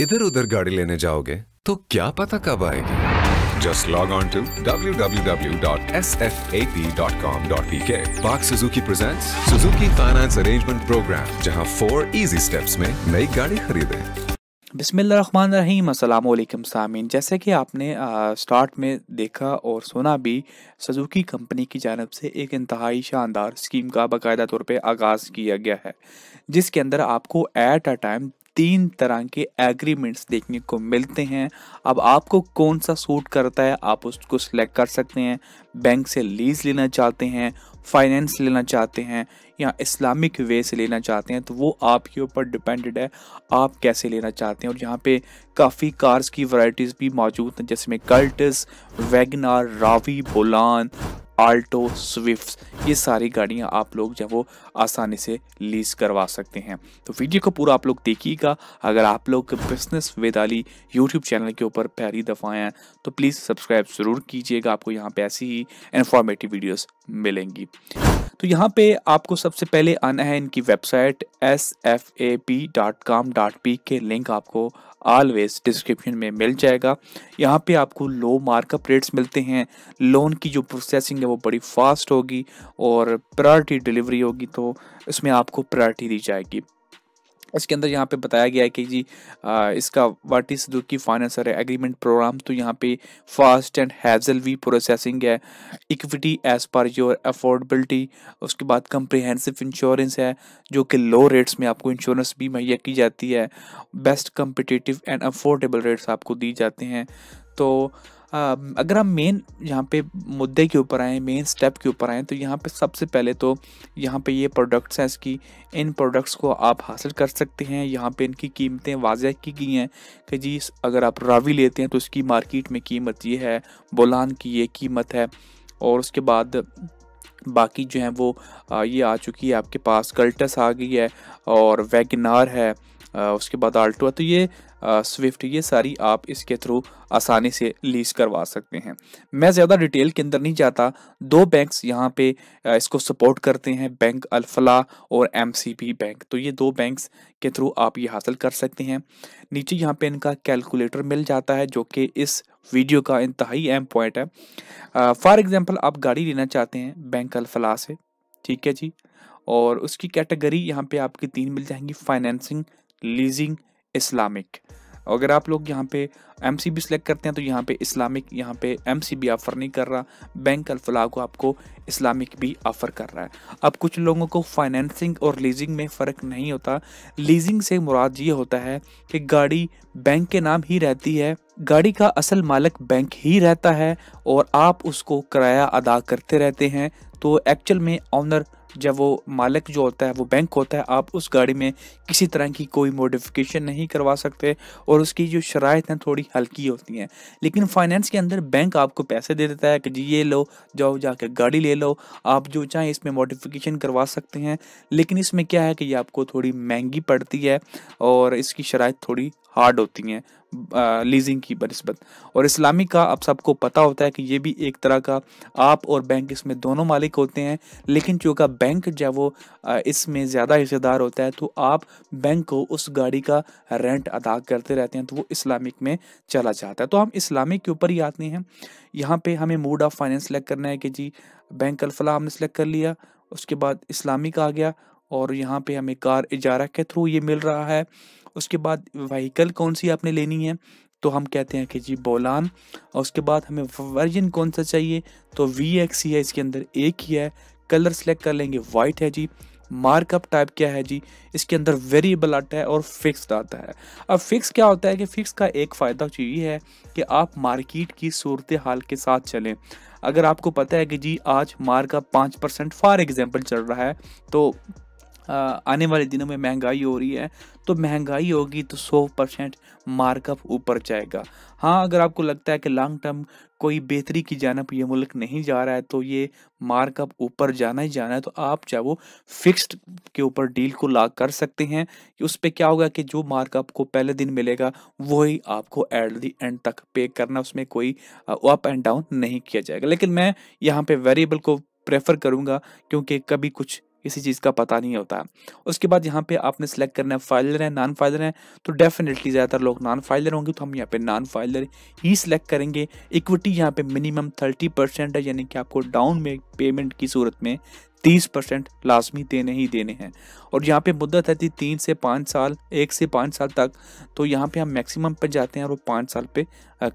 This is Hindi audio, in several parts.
इधर उधर गाड़ी लेने जाओगे तो क्या पता कब आएगी just log on to W W W dot dot dot S F A P P com के Pak Suzuki present Suzuki finance arrangement program जहां फोर इजी स्टेप्स में नई गाड़ी खरीदें बिसमीम अल्लाम सामीन जैसे कि आपने आ, स्टार्ट में देखा और सुना भी सजुकी कंपनी की जानब से एक इंतहाई शानदार स्कीम का बाकायदा तौर पे आगाज़ किया गया है जिसके अंदर आपको एट अ टाइम तीन तरह के एग्रीमेंट्स देखने को मिलते हैं अब आपको कौन सा सूट करता है आप उसको सिलेक्ट कर सकते हैं बैंक से लीज लेना चाहते हैं फाइनेंस लेना चाहते हैं या इस्लामिक वे से लेना चाहते हैं तो वो आपके ऊपर डिपेंडेड है आप कैसे लेना चाहते हैं और यहाँ पे काफ़ी कार्स की वैरायटीज़ भी मौजूद हैं जैसे में Cultus WagonR Ravi Bolan Alto Swift ये सारी गाड़ियाँ आप लोग जो वो आसानी से लीज करवा सकते हैं तो वीडियो को पूरा आप लोग देखिएगा अगर आप लोग बिजनेस वेदाली यूट्यूब चैनल के ऊपर पहली दफ़ा आए हैं तो प्लीज़ सब्सक्राइब ज़रूर कीजिएगा आपको यहाँ पे ऐसी ही इन्फॉर्मेटिव वीडियोस मिलेंगी तो यहाँ पे आपको सबसे पहले आना है इनकी website S F A P dot com dot P K link आपको ऑलवेज डिस्क्रिप्शन में मिल जाएगा यहाँ पे आपको लो मार्कअप रेट्स मिलते हैं लोन की जो प्रोसेसिंग है वो बड़ी फास्ट होगी और प्रायोरिटी डिलीवरी होगी तो इसमें आपको प्रायोरिटी दी जाएगी इसके अंदर यहाँ पे बताया गया है कि जी आ, इसका वाट इज की फाइनेंसर है एग्रीमेंट प्रोग्राम तो यहाँ पे फास्ट एंड हैजल वी प्रोसेसिंग है equity as per your affordability उसके बाद कंप्रिहेंसिव इंश्योरेंस है जो कि लो रेट्स में आपको इंश्योरेंस भी मुहैया की जाती है best competitive and affordable rates आपको दी जाते हैं तो अगर हम मेन यहाँ पे मुद्दे के ऊपर आएँ मेन स्टेप के ऊपर आएँ तो यहाँ पे सबसे पहले तो यहाँ पे ये यह प्रोडक्ट्स हैं इसकी इन प्रोडक्ट्स को आप हासिल कर सकते हैं यहाँ पे इनकी कीमतें वाजह की गई हैं कि जी अगर आप रावी लेते हैं तो इसकी मार्केट में कीमत ये है बोलान की ये कीमत है और उसके बाद बाकी जो है वो ये आ चुकी है आपके पास कल्टस आ गई है और वैगनार है उसके बाद आल्टो तो ये स्विफ्ट ये सारी आप इसके थ्रू आसानी से लीज करवा सकते हैं मैं ज़्यादा डिटेल के अंदर नहीं जाता दो बैंक्स यहाँ पे इसको सपोर्ट करते हैं बैंक अल्फला और एमसीबी बैंक तो ये दो बैंक्स के थ्रू आप ये हासिल कर सकते हैं नीचे यहाँ पे इनका कैलकुलेटर मिल जाता है जो कि इस वीडियो का इंतहाई अहम पॉइंट है फॉर एग्ज़ाम्पल आप गाड़ी लेना चाहते हैं बैंक अल्फला से ठीक है जी और उसकी कैटेगरी यहाँ पे आपकी तीन मिल जाएंगी फाइनेंसिंग लीजिंग इस्लामिक अगर आप लोग यहाँ पे एम सी बी सिलेक्ट करते हैं तो यहाँ पे इस्लामिक यहाँ पे एम सी बी ऑफ़र नहीं कर रहा बैंक अलफला को आपको इस्लामिक भी ऑफ़र कर रहा है अब कुछ लोगों को फाइनेंसिंग और लीजिंग में फ़र्क नहीं होता लीजिंग से मुराद ये होता है कि गाड़ी बैंक के नाम ही रहती है गाड़ी का असल मालिक बैंक ही रहता है और आप उसको किराया अदा करते रहते हैं तो एक्चुअल में ऑनर जब वो मालिक जो होता है वो बैंक होता है आप उस गाड़ी में किसी तरह की कोई मोडिफिकेशन नहीं करवा सकते और उसकी जो शराइ हैं थोड़ी हल्की होती हैं लेकिन फाइनेंस के अंदर बैंक आपको पैसे दे देता है कि जी ये लो जाओ कर गाड़ी ले लो आप जो चाहें इसमें मॉडिफिकेशन करवा सकते हैं लेकिन इसमें क्या है कि ये आपको थोड़ी महंगी पड़ती है और इसकी शराइ थोड़ी हार्ड होती हैं लीजिंग की बनस्बत और इस्लामी का आप सबको पता होता है कि ये भी एक तरह का आप और बैंक इसमें दोनों मालिक होते हैं लेकिन चूँकि बैंक जब वो इसमें ज़्यादा हिस्सेदार होता है तो आप बैंक को उस गाड़ी का रेंट अदा करते रहते हैं तो वो इस्लामिक में चला जाता है तो हम इस्लामिक के ऊपर ही आते हैं यहाँ पे हमें मूड ऑफ फाइनेंस सेलेक्ट करना है कि जी बैंक अलफला हमने सेलेक्ट कर लिया उसके बाद इस्लामिक आ गया और यहाँ पे हमें कार इजारा के थ्रू ये मिल रहा है उसके बाद वहीकल कौन सी आपने लेनी है तो हम कहते हैं कि जी बोलान और उसके बाद हमें वर्जन कौन सा चाहिए तो वी एक्स ही है इसके अंदर एक ही है कलर सेलेक्ट कर लेंगे वाइट है जी मार्कअप टाइप क्या है जी इसके अंदर वेरिएबल आता है और फिक्स्ड आता है अब फिक्स क्या होता है कि फिक्स का एक फ़ायदा तो ये है कि आप मार्केट की सूरत हाल के साथ चलें अगर आपको पता है कि जी आज मार्कअप पाँच परसेंट फॉर एग्ज़ाम्पल चल रहा है तो आने वाले दिनों में महंगाई हो रही है तो महंगाई होगी तो 100 परसेंट मार्कअप ऊपर जाएगा हाँ अगर आपको लगता है कि लॉन्ग टर्म कोई बेहतरी की जानब ये मुल्क नहीं जा रहा है तो ये मार्कअप ऊपर जाना ही जाना है तो आप चाहे वो फिक्स्ड के ऊपर डील को ला कर सकते हैं उस पर क्या होगा कि जो मार्कअप को पहले दिन मिलेगा वही आपको एट दी एंड तक पे करना उसमें कोई अप एंड डाउन नहीं किया जाएगा लेकिन मैं यहाँ पर वेरिएबल को प्रेफर करूँगा क्योंकि कभी कुछ किसी चीज़ का पता नहीं होता उसके बाद यहाँ पे आपने सेलेक्ट करना है फाइलर है नॉन फाइलर है तो डेफिनेटली ज़्यादातर लोग नॉन फाइलर होंगे तो हम यहाँ पे नॉन फाइलर ही सिलेक्ट करेंगे इक्विटी यहाँ पे मिनिमम थर्टी परसेंट है यानी कि आपको डाउन में पेमेंट की सूरत में तीस परसेंट लाजमी देने ही देने हैं और यहाँ पे मुद्दत है थी तीन से पाँच साल एक से पाँच साल तक तो यहाँ पे हम मैक्सिमम पे जाते हैं और वो पाँच साल पे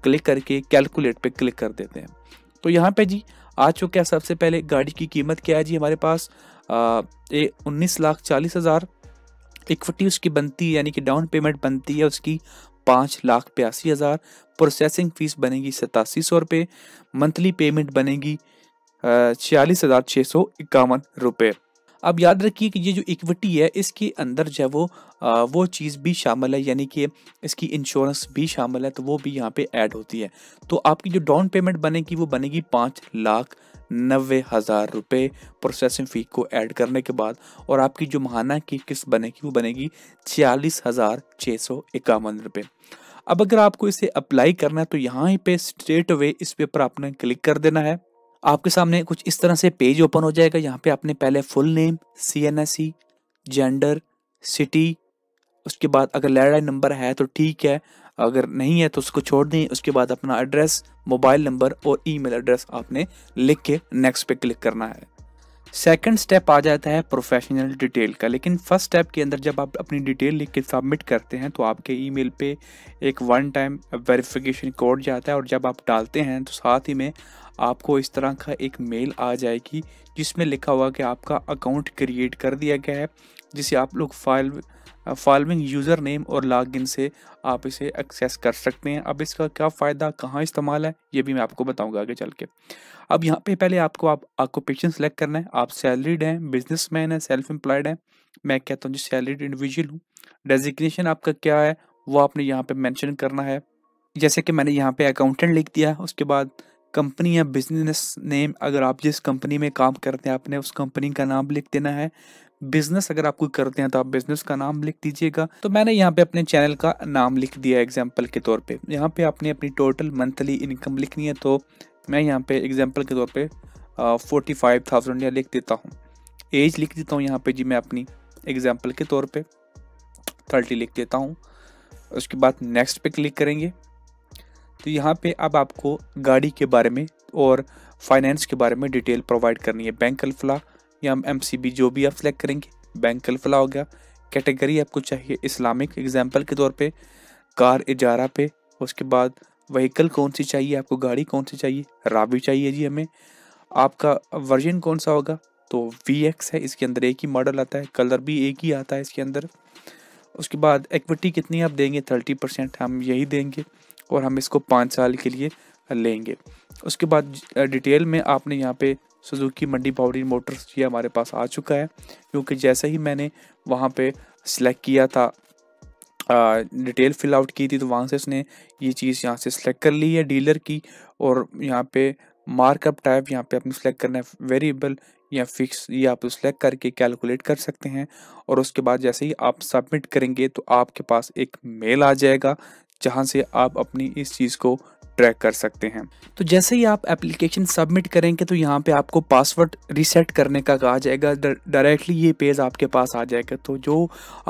क्लिक करके कैलकुलेट पे क्लिक कर देते हैं तो यहाँ पे जी आ चुके है सबसे पहले गाड़ी की कीमत क्या है जी हमारे पास उन्नीस लाख चालीस हज़ार इक्विटी उसकी बनती है यानी कि डाउन पेमेंट बनती है उसकी पाँच लाख बयासी हज़ार प्रोसेसिंग फ़ीस बनेगी सतासी सौ रुपये मंथली पेमेंट बनेगी छियालीस हज़ार छः सौ इक्यावन रुपये अब याद रखिए कि ये जो इक्विटी है इसके अंदर जो है वो आ, वो चीज़ भी शामिल है यानी कि इसकी इंश्योरेंस भी शामिल है तो वो भी यहाँ पे ऐड होती है तो आपकी जो डाउन पेमेंट बनेगी वो बनेगी पाँच लाख नबे हज़ार रुपये प्रोसेसिंग फ़ी को ऐड करने के बाद और आपकी जो महाना की किस्त बनेगी वो बनेगी छियालीस हज़ार छः सौ इक्यावन रुपये अब अगर आपको इसे अप्लाई करना है तो यहाँ पे स्ट्रेट अवे इस पेपर आपने क्लिक कर देना है आपके सामने कुछ इस तरह से पेज ओपन हो जाएगा यहाँ पे आपने पहले full name C N S E gender city उसके बाद अगर लैंडलाइन नंबर है तो ठीक है अगर नहीं है तो उसको छोड़ दें उसके बाद अपना एड्रेस मोबाइल नंबर और ईमेल एड्रेस आपने लिख के नेक्स्ट पे क्लिक करना है सेकंड स्टेप आ जाता है प्रोफेशनल डिटेल का लेकिन फर्स्ट स्टेप के अंदर जब आप अपनी डिटेल लिख के सबमिट करते हैं तो आपके ईमेल पे एक वन टाइम वेरिफिकेशन कोड जाता है और जब आप डालते हैं तो साथ ही में आपको इस तरह का एक मेल आ जाएगी जिसमें लिखा हुआ कि आपका अकाउंट क्रिएट कर दिया गया है जिसे आप लोग फाइल फॉलोइंग यूज़र नेम और लॉगिन से आप इसे एक्सेस कर सकते हैं अब इसका क्या फ़ायदा कहाँ इस्तेमाल है ये भी मैं आपको बताऊंगा आगे चल के अब यहाँ पे पहले आपको आप ऑक्यूपेशन सेलेक्ट करना है आप सैलरीड हैं बिजनेसमैन हैं सेल्फ एम्प्लॉयड हैं मैं कहता हूँ जो सैलरीड इंडिविजुअल हूँ डेजिग्नेशन आपका क्या है वो आपने यहाँ पर मैंशन करना है जैसे कि मैंने यहाँ पर अकाउंटेंट लिख दिया उसके बाद कंपनी या बिजनेस नेम अगर आप जिस कंपनी में काम करते हैं आपने उस कंपनी का नाम लिख देना है बिजनेस अगर आप कोई करते हैं तो आप बिजनेस का नाम लिख दीजिएगा तो मैंने यहाँ पे अपने चैनल का नाम लिख दिया एग्जाम्पल के तौर पे यहाँ पे आपने अपनी टोटल मंथली इनकम लिखनी है तो मैं यहाँ पे एग्जाम्पल के तौर पे फोर्टी फाइव थाउजेंड या लिख देता हूँ एज लिख देता हूँ यहाँ पे जी मैं अपनी एग्जाम्पल के तौर पर थर्टी लिख देता हूँ उसके बाद नेक्स्ट पे क्लिक करेंगे तो यहाँ पे अब आपको गाड़ी के बारे में और फाइनेंस के बारे में डिटेल प्रोवाइड करनी है बैंक अल्फला या हम एम जो भी आप सेलेक्ट करेंगे बैंक अल्फला हो गया कैटेगरी आपको चाहिए इस्लामिक एग्जाम्पल के तौर पर कार इजारा पे उसके बाद व्हीकल कौन सी चाहिए आपको गाड़ी कौन सी चाहिए रावी चाहिए जी हमें आपका वर्जन कौन सा होगा तो वी एक्स है इसके अंदर एक ही मॉडल आता है कलर भी एक ही आता है इसके अंदर उसके बाद एक्विटी कितनी आप देंगे थर्टी परसेंट हम यही देंगे और हम इसको पाँच साल के लिए लेंगे उसके बाद डिटेल में आपने यहाँ पे सुजुकी मंडी पावरी मोटर्स ये हमारे पास आ चुका है क्योंकि जैसे ही मैंने वहाँ पे सिलेक्ट किया था डिटेल फिल आउट की थी तो वहाँ से उसने ये चीज़ यहाँ से सिलेक्ट कर ली है डीलर की और यहाँ पे मार्कअप टाइप यहाँ पे आपने सेलेक्ट करना है वेरिएबल या फिक्स ये आप सेलेक्ट तो करके कैलकुलेट कर सकते हैं और उसके बाद जैसे ही आप सबमिट करेंगे तो आपके पास एक मेल आ जाएगा जहां से आप अपनी इस चीज़ को ट्रैक कर सकते हैं तो जैसे ही आप एप्लीकेशन सबमिट करेंगे तो यहाँ पे आपको पासवर्ड रीसेट करने का कहा जाएगा डायरेक्टली ये पेज आपके पास आ जाएगा तो जो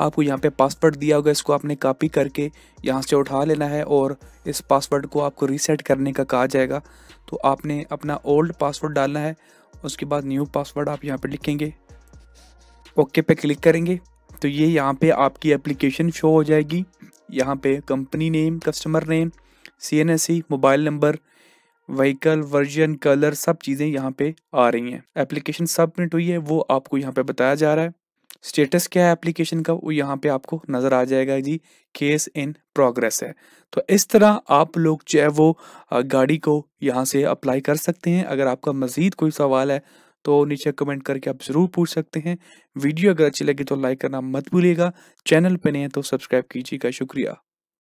आपको यहाँ पे पासवर्ड दिया होगा इसको आपने कॉपी करके यहाँ से उठा लेना है और इस पासवर्ड को आपको रीसेट करने का कहा जाएगा तो आपने अपना ओल्ड पासवर्ड डालना है उसके बाद न्यू पासवर्ड आप यहाँ पर लिखेंगे ओके पे क्लिक करेंगे तो ये यहाँ पे आपकी एप्लीकेशन शो हो जाएगी यहाँ पे company name customer name C mobile number vehicle version colour सब चीज़ें यहाँ पे आ रही हैं एप्लीकेशन सबमिट हुई है वो आपको यहाँ पे बताया जा रहा है स्टेटस क्या है एप्लीकेशन का वो यहाँ पे आपको नज़र आ जाएगा जी केस इन प्रोग्रेस है तो इस तरह आप लोग जो है वो गाड़ी को यहाँ से अप्लाई कर सकते हैं अगर आपका मज़ीद कोई सवाल है तो नीचे कमेंट करके आप ज़रूर पूछ सकते हैं वीडियो अगर अच्छी लगी तो लाइक करना मत भूलिएगा चैनल पर नहीं है तो सब्सक्राइब कीजिएगा शुक्रिया